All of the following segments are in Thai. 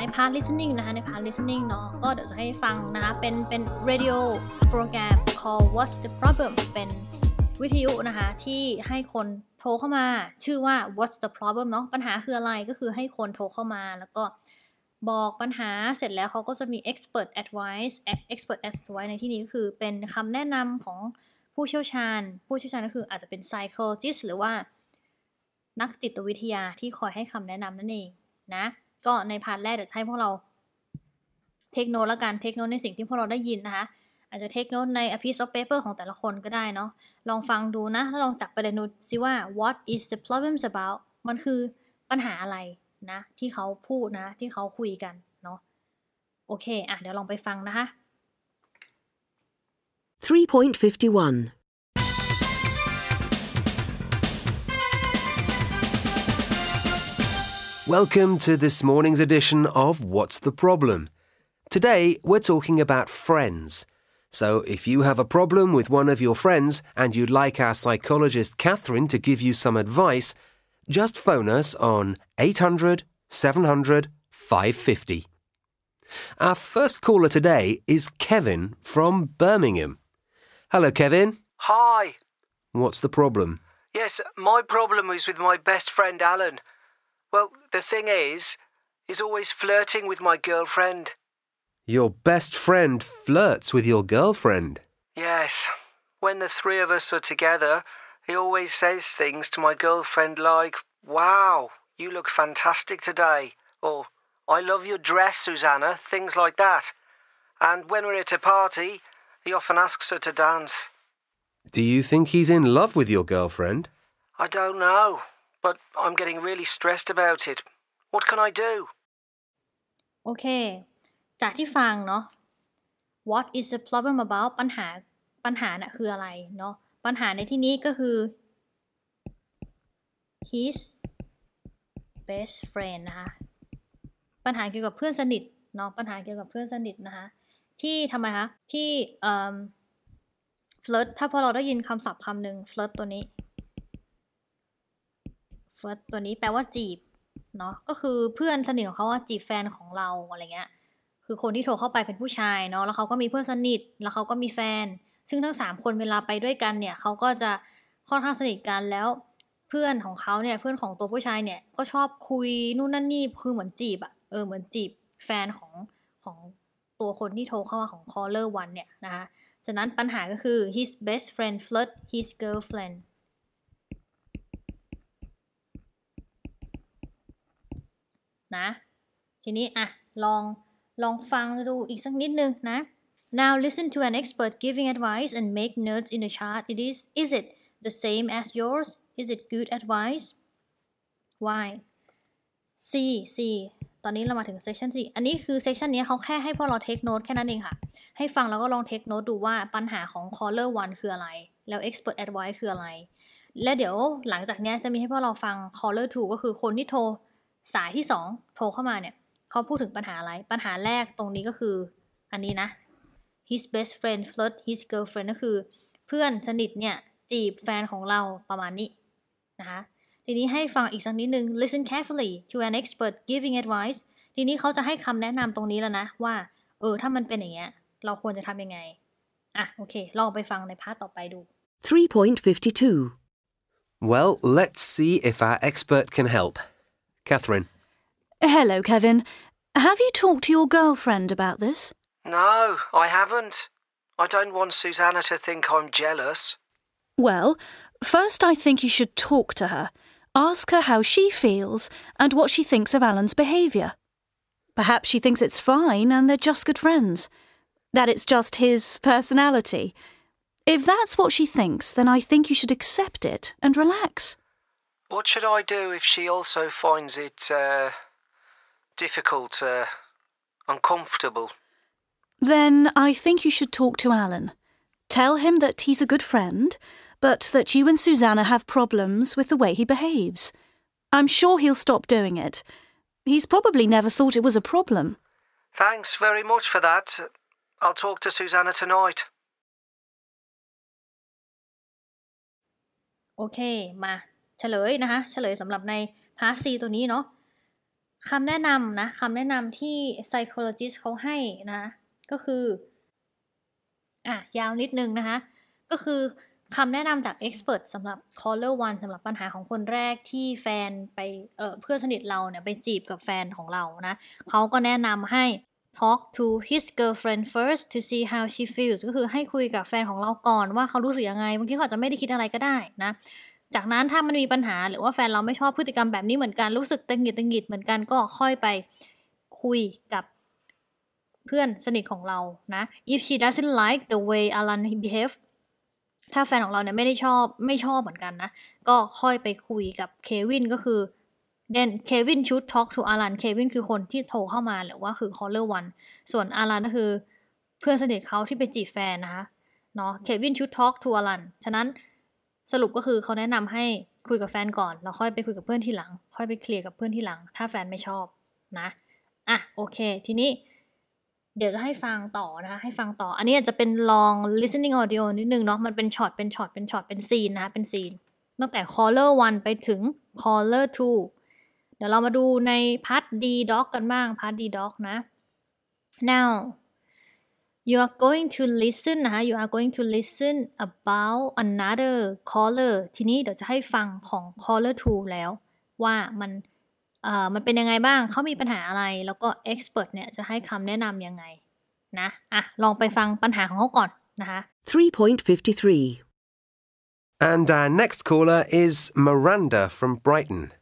ในพาร์ท listening นะคะ ในพาร์ท listening เนาะ ก็เดี๋ยวจะให้ฟังนะคะ เป็น เป็น radio โปรแกรม call what's the problem เป็นวิทยุนะคะ ที่ให้คนโทรเข้ามา ชื่อว่า what's the problem เนาะ ปัญหาคืออะไร ก็คือให้คนโทรเข้ามา แล้วก็บอกปัญหาเสร็จแล้วเขาก็จะมี expert advice expert advice ในที่นี้ก็คือเป็นคำแนะนำของผู้เชี่ยวชาญ ผู้เชี่ยวชาญก็คืออาจจะเป็น psychologist หรือว่านักจิตวิทยาที่คอยให้คำแนะนำนั่นเองนะก็ในพาร์ทแรกเดี๋ยวให้พวกเราเทคโนแล้วกัน เทคโนในสิ่งที่พวกเราได้ยินนะคะ อาจจะเทคโนใน a piece of paper ของแต่ละคนก็ได้เนาะลองฟังดูนะแล้วลองจับประเด็นดูซิว่า what is the problem about มันคือปัญหาอะไรนะ ที่เขาพูดนะ ที่เขาคุยกันเนาะโอเคอ่ะเดี๋ยวลองไปฟังนะคะ 3.51 Welcome to this morning's edition of What's the Problem? Today, we're talking about friends. So, if you have a problem with one of your friends and you'd like our psychologist Catherine to give you some advice, just phone us on 800 700 550. Our first caller today is Kevin from Birmingham. Hello, Kevin. Hi. What's the problem? Yes, my problem is with my best friend Alan. Well, the thing is, he's always flirting with my girlfriend. Your best friend flirts with your girlfriend? Yes. When the three of us are together, he always says things to my girlfriend like, Wow, you look fantastic today, or I love your dress, Susanna, things like that. And when we're at a party, he often asks her to dance. Do you think he's in love with your girlfriend? I don't know. but I'm getting really stressed about it. What can I do? โอเคจากที่ฟังเนาะ What is the problem about ปัญหา ปัญหาน่ะคืออะไรเนาะ ปัญหาในที่นี้ก็คือ his best friend นะคะ ปัญหาเกี่ยวกับเพื่อนสนิท เนาะ ปัญหาเกี่ยวกับเพื่อนสนิท นะคะ ที่ทำไมคะ ที่ เอ่อ flirt ถ้าพอเราได้ยินคำศัพท์คำหนึ่ง flirt ตัวนี้เฟิร์สตัวนี้แปลว่าจีบเนาะก็คือเพื่อนสนิทของเขาว่าจีบแฟนของเราอะไรเงี้ยคือคนที่โทรเข้าไปเป็นผู้ชายเนาะแล้วเขาก็มีเพื่อนสนิทแล้วเขาก็มีแฟน ซึ่งทั้งสามคนเวลาไปด้วยกันเนี่ยเขาก็จะค่อนข้างสนิทกันแล้วเพื่อนของเขาเนี่ยเพื่อนของตัวผู้ชายเนี่ยก็ชอบคุยนู่นนั่นนี่คือเหมือนจีบอะเออเหมือนจีบแฟน ของของตัวคนที่โทรเข้ามาของ caller one เนี่ยนะคะฉะนั้นปัญหาก็คือ his best friend flirt his girlfriend นะทีนี้อ่ะลองลองฟังดูอีกสักนิดนึงนะ Now listen to an expert giving advice and make notes in the chart. It is is it the same as yours? Is it good advice? Why? C C ตอนนี้เรามาถึงเซสชันสอันนี้คือเซสชันนี้เขาแค่ให้พวกเราเทคโนตแค่นั้นเองค่ะ ให้ฟังแล้วก็ลองเทคโนตดูว่าปัญหาของ caller 1 คืออะไร แล้ว expert advice คืออะไร และเดี๋ยวหลังจากนี้จะมีให้พวกเราฟัง caller 2ก็คือคนที่โทรสายที่สองโทรเข้ามาเนี่ยเขาพูดถึงปัญหาอะไรปัญหาแรกตรงนี้ก็คืออันนี้นะ his best friend flirt his girlfriend ก็คือเพื่อนสนิทเนี่ย จีบแฟนของเราประมาณนี้ นะคะ ทีนี้ให้ฟังอีกสักนิดนึง listen carefully to an expert giving advice ทีนี้เขาจะให้คำแนะนำตรงนี้แล้วนะ ว่า เออถ้ามันเป็นอย่างเงี้ย เราควรจะทำยังไงอ่ะ โอเค ลองไปฟังในพาร์ทต่อไปดู3.52 Well let's see if our expert can help Catherine. Hello, Kevin. Have you talked to your girlfriend about this? No, I haven't. I don't want Susanna to think I'm jealous. Well, first I think you should talk to her. Ask her how she feels and what she thinks of Alan's behaviour. Perhaps she thinks it's fine and they're just good friends. That it's just his personality. If that's what she thinks, then I think you should accept it and relax. What should I do if she also finds it uh, difficult, uh, uncomfortable? Then I think you should talk to Alan. Tell him that he's a good friend, but that you and Susanna have problems with the way he behaves. I'm sure he'll stop doing it. He's probably never thought it was a problem. Thanks very much for that. I'll talk to Susanna tonight. Okay, ma. เฉลยนะคะ เฉลยสำหรับในพาร์ท C ตัวนี้เนาะคำแนะนำนะคำแนะนำที่ psychologist เขาให้นะ ก็คือ อ่ะ ยาวนิดนึงนะคะ ก็คือคำแนะนำจาก expert สำหรับ caller one สำหรับปัญหาของคนแรกที่แฟนไปเออเพื่อนสนิทเราเนี่ย ไปจีบกับแฟนของเรานะเขาก็แนะนำให้ talk to his girlfriend first to see how she feels ก็คือให้คุยกับแฟนของเราก่อนว่าเขารู้สึกยังไงบางทีเขาอาจจะไม่ได้คิดอะไรก็ได้นะจากนั้นถ้ามันมีปัญหาหรือว่าแฟนเราไม่ชอบพฤติกรรมแบบนี้เหมือนกัน รู้สึกตึงหิดตึงหิดเหมือนกันก็ค่อยไปคุยกับเพื่อนสนิทของเรานะ if she doesn't like the way Alan behave ถ้าแฟนของเราเนี่ยไม่ได้ชอบไม่ชอบเหมือนกันนะ ก็ค่อยไปคุยกับเควินก็คือเดนเควินชุดทอล์กทูอารันเควินคือคนที่โทรเข้ามาหรือว่าคือคอลเลอร์วันส่วนารันก็คือเพื่อนสนิทเขาที่ไปจีบแฟนนะคะเนาะเควินชุดทอล์กทูอารันฉะนั้นสรุปก็คือเขาแนะนำให้คุยกับแฟนก่อน แล้วค่อยไปคุยกับเพื่อนที่หลัง ค่อยไปเคลียร์กับเพื่อนที่หลัง ถ้าแฟนไม่ชอบนะ อ่ะ โอเคทีนี้ เดี๋ยวจะให้ฟังต่อนะคะให้ฟังต่อ อันนี้อาจจะเป็นลอง listening audio นิดนึงเนาะมันเป็นช็อตเป็นช็อตเป็นช็อตเป็นซีนนะคะเป็นซีนตั้งแต่ caller 1ไปถึง caller 2 เดี๋ยวเรามาดูในพาร์ท D doc กันบ้างพาร์ท D doc นะ now you are going to listen นะคะ you are going to listen about another caller ทีนี้เดี๋ยวจะให้ฟังของ caller 2แล้ว ว่ามันเอ่อมันเป็นยังไงบ้างเขามีปัญหาอะไรแล้วก็ expert เนี่ยจะให้คำแนะนำยังไงนะอ่ะลองไปฟังปัญหาของเขาก่อนนะคะ3.53 And our next caller is Miranda from Brighton.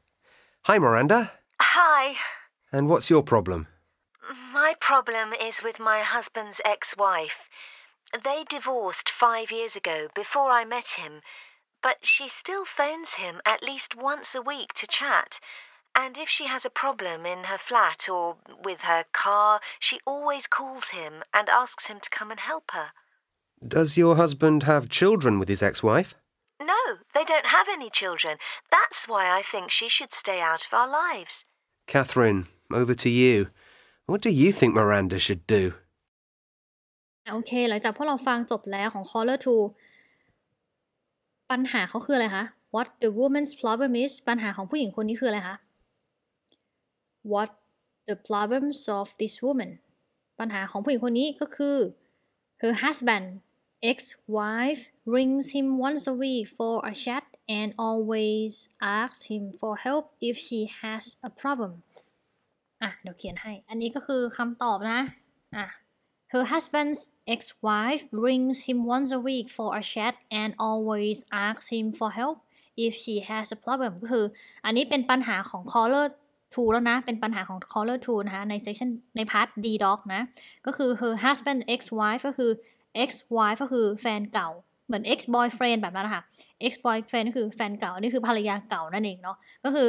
Hi, Miranda. Hi. And what's your problem? problem is with my husband's ex wife. They divorced five years ago before I met him, but she still phones him at least once a week to chat. And if she has a problem in her flat or with her car, she always calls him and asks him to come and help her. Does your husband have children with his ex wife? No, they don't have any children. That's why I think she should stay out of our lives. Catherine, over to you. What do you think Miranda should do? โอเคหลังจากพวกเราฟังจบแล้วของ caller 2ปัญหาเขาคืออะไรคะ What the woman's problem is ปัญหาของผู้หญิงคนนี้คืออะไรคะ What the problems of this woman ปัญหาของผู้หญิงคนนี้ก็คือ her husband ex-wife rings him once a week for a chat and always asks him for help if she has a problem อ่ะ เดี๋ยวเขียนให้ อันนี้ก็คือคำตอบนะ อ่ะ Her husband's ex-wife b rings him once a week for a chat and always asks him for help if she has a problem ก็คืออันนี้เป็นปัญหาของ caller 2 แล้วนะ เป็นปัญหาของ caller 2 นะคะใน section ใน part D d o g นะ ก็คือ her husband s ex wife ก็คือ ex wife ก็คือแฟนเก่า เหมือน ex boyfriend แบบนั้นนะคะ ex boyfriend ก็คือแฟนเก่านี่คือภรรยาเก่านั่นเองเนาะ ก็คือ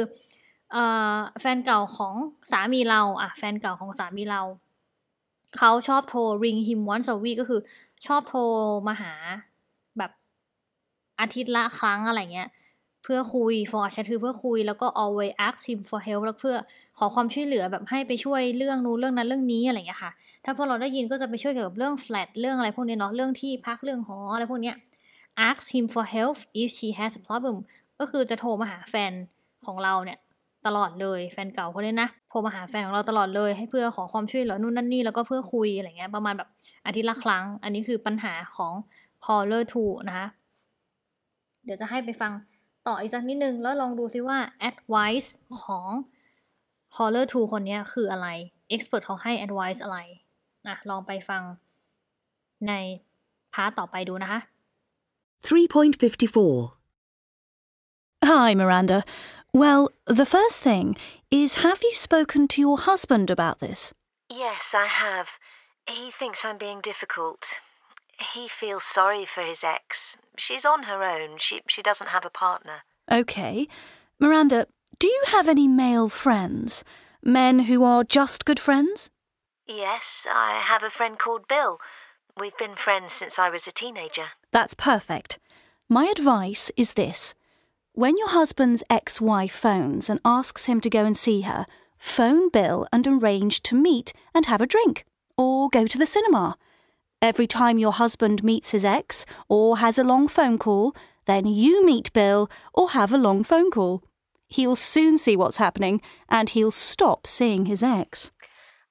แฟนเก่าของสามีเราอ่ะแฟนเก่าของสามีเรา เขาชอบโทร ring him once a week ก็คือชอบโทรมาหาแบบอาทิตย์ละครั้งอะไรเงี้ย เพื่อคุย for chat คือเพื่อคุย แล้วก็ always ask him for help แล้วเพื่อขอความช่วยเหลือแบบให้ไปช่วยเรื่องนู้นเรื่องนั้นเรื่องนี้อะไรเงี้ยค่ะ ถ้าพอเราได้ยินก็จะไปช่วยเกี่ยวกับเรื่อง flat เรื่องอะไรพวกนี้เนาะ เรื่องที่พักเรื่องหออะไรพวกเนี้ย ask him for help if she has a problem ก็คือจะโทรมาหาแฟนของเราเนี่ยตลอดเลยแฟนเก่าเขาเนี่ยนะโทรมาหาแฟนของเราตลอดเลยให้เพื่อขอความช่วยเหลือนู่นนั่นนี่ แล้วก็เพื่อคุยอะไรเงี้ยประมาณแบบอาทิตย์ละครั้ง อันนี้คือปัญหาของพอเลอร์ทูนะคะเดี๋ยวจะให้ไปฟังต่ออีกสักนิดนึง แล้วลองดูซิว่า advice ของ caller to คนนี้คืออะไร expert เขาให้ advice อะไรนะลองไปฟังในพาร์ตต่อไปดูนะคะ3.54 Hi Miranda Well, the first thing is have you spoken to your husband about this? Yes, I have. He thinks I'm being difficult. He feels sorry for his ex. She's on her own. She, she doesn't have a partner. OK. Miranda, do you have any male friends? Men who are just good friends? Yes, I have a friend called Bill. We've been friends since I was a teenager. That's perfect. My advice is this when your husband's ex wife phones and asks him to go and see her, phone Bill and arrange to meet and have a drink, or go to the cinema. Every time your husband meets his ex or has a long phone call, then you meet Bill or have a long phone call. He'll soon see what's happening and he'll stop seeing his ex.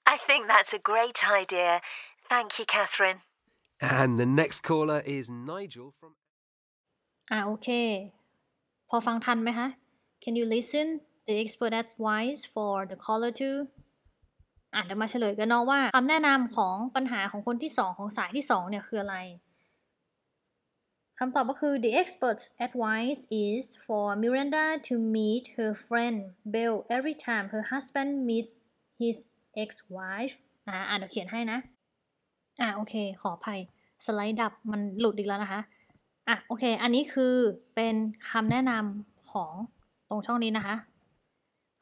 I think that's a great idea. Thank you, Catherine. And the next caller is Nigel from. Ah, okay. พอฟังทันไหมคะ Can you listen the expert advice for the caller to อ่ะเดี๋ยวมาเฉลยกันเนาะว่าคำแนะนำของปัญหาของคนที่สองของสายที่สองเนี่ยคืออะไรคำตอบก็คือ the expert advice is for Miranda to meet her friend Bell every time her husband meets his ex-wife อ่าอ่านเดี๋ยวเขียนให้นะ อ่าโอเคขออภัย สไลด์ดับ มันหลุดอีกแล้วนะคะอ่ะโอเค อันนี้คือเป็นคำแนะนำของตรงช่องนี้นะคะ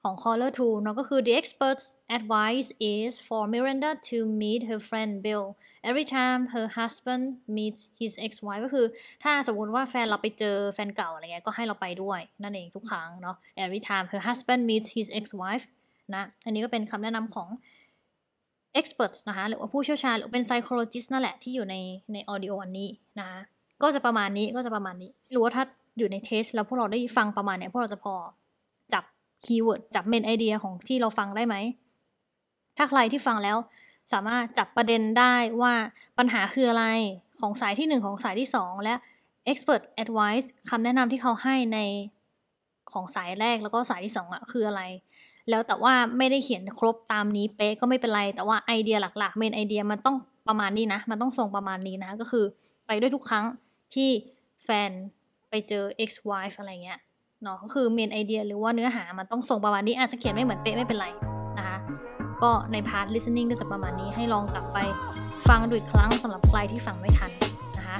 ของ caller to เนาะก็คือ the expert's advice is for Miranda to meet her friend Bill every time her husband meets his ex-wife ก็คือถ้าสมมติว่าแฟนเราไปเจอแฟนเก่าอะไรเงี้ย ก็ให้เราไปด้วย นั่นเองทุกครั้งเนาะ every time her husband meets his ex-wife นะ อันนี้ก็เป็นคำแนะนำของ experts นะคะ หรือว่าผู้เชี่ยวชาญหรือเป็น psychologist นั่นแหละที่อยู่ในใน audio อันนี้นะคะก็จะประมาณนี้ก็จะประมาณนี้รู้ว่าถ้าอยู่ในเทสแล้วพวกเราได้ฟังประมาณเนี้ยพวกเราจะพอจับคีย์เวิร์ดจับเมนไอเดีย ของที่เราฟังได้ไหมถ้าใครที่ฟังแล้ว สามารถจับประเด็นได้ว่าปัญหาคืออะไรของสายที่ 1 ของสายที่2และ expert advice คำแนะนำที่เขาให้ในของสายแรกแล้วก็สายที่2อ่ะคืออะไร แล้วแต่ว่าไม่ได้เขียนครบตามนี้เป๊ะก็ไม่เป็นไร แต่ว่าไอเดียหลัก ๆ เมนไอเดียมันต้องประมาณนี้นะมันต้องส่งประมาณนี้นะก็คือไปด้วยทุกครั้งที่แฟนไปเจอ ex wife อะไรเงี้ยเนาะก็คือเมนไอเดียหรือว่าเนื้อหามันต้องส่งประมาณนี้อาจจะเขียนไม่เหมือนเป๊ะไม่เป็นไรนะคะก็ในพาร์ท listening ก็จะประมาณนี้ให้ลองกลับไปฟังดูอีกครั้งสำหรับใครที่ฟังไม่ทันนะคะ